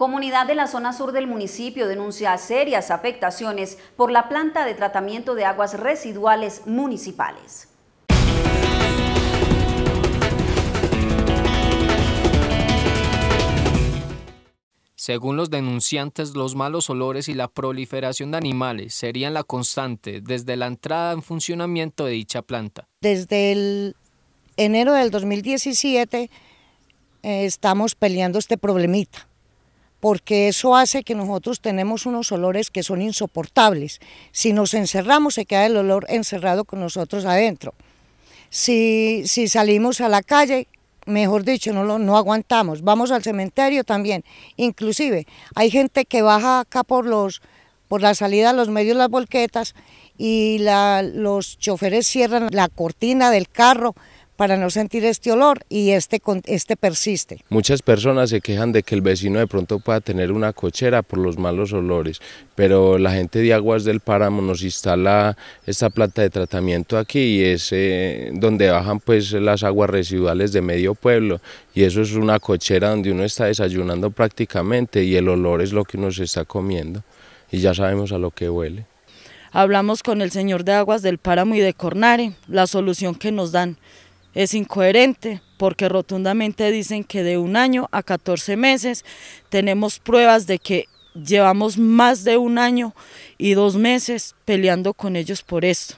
Comunidad de la zona sur del municipio denuncia serias afectaciones por la planta de tratamiento de aguas residuales municipales. Según los denunciantes, los malos olores y la proliferación de animales serían la constante desde la entrada en funcionamiento de dicha planta. Desde el enero del 2017 eh, estamos peleando este problemita porque eso hace que nosotros tenemos unos olores que son insoportables. Si nos encerramos, se queda el olor encerrado con nosotros adentro. Si, si salimos a la calle, mejor dicho, no, lo, no aguantamos. Vamos al cementerio también. Inclusive, hay gente que baja acá por los por la salida a los medios las volquetas y los choferes cierran la cortina del carro para no sentir este olor y este, este persiste. Muchas personas se quejan de que el vecino de pronto pueda tener una cochera por los malos olores, pero la gente de Aguas del Páramo nos instala esta planta de tratamiento aquí y es eh, donde bajan pues las aguas residuales de medio pueblo y eso es una cochera donde uno está desayunando prácticamente y el olor es lo que uno se está comiendo y ya sabemos a lo que huele. Hablamos con el señor de aguas del páramo y de Cornare, la solución que nos dan es incoherente porque rotundamente dicen que de un año a 14 meses tenemos pruebas de que llevamos más de un año y dos meses peleando con ellos por esto.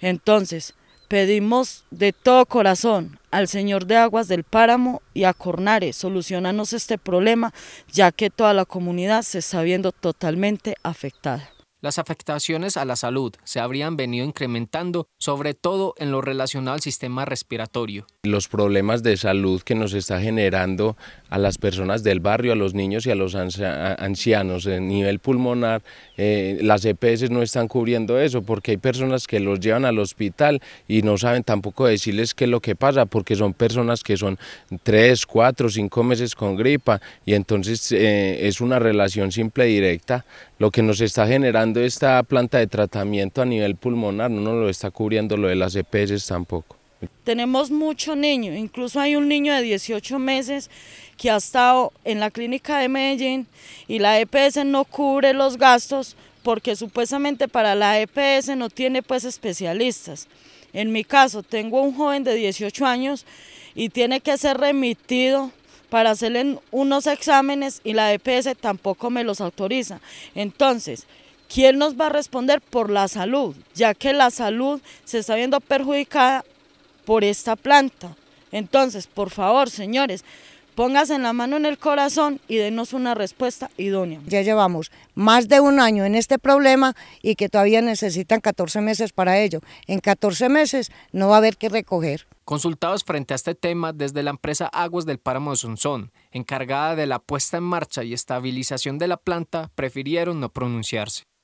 Entonces, pedimos de todo corazón al Señor de Aguas del Páramo y a Cornares, solucionanos este problema, ya que toda la comunidad se está viendo totalmente afectada. Las afectaciones a la salud se habrían venido incrementando, sobre todo en lo relacionado al sistema respiratorio los problemas de salud que nos está generando a las personas del barrio, a los niños y a los ancianos en nivel pulmonar, eh, las EPS no están cubriendo eso porque hay personas que los llevan al hospital y no saben tampoco decirles qué es lo que pasa porque son personas que son tres, cuatro, cinco meses con gripa y entonces eh, es una relación simple y directa. Lo que nos está generando esta planta de tratamiento a nivel pulmonar no nos lo está cubriendo lo de las EPS tampoco. Tenemos muchos niños, incluso hay un niño de 18 meses que ha estado en la clínica de Medellín y la EPS no cubre los gastos porque supuestamente para la EPS no tiene pues especialistas. En mi caso tengo un joven de 18 años y tiene que ser remitido para hacerle unos exámenes y la EPS tampoco me los autoriza. Entonces, ¿quién nos va a responder por la salud? Ya que la salud se está viendo perjudicada por esta planta. Entonces, por favor, señores, póngase la mano en el corazón y denos una respuesta idónea. Ya llevamos más de un año en este problema y que todavía necesitan 14 meses para ello. En 14 meses no va a haber que recoger. Consultados frente a este tema desde la empresa Aguas del Páramo de Sonzón, encargada de la puesta en marcha y estabilización de la planta, prefirieron no pronunciarse.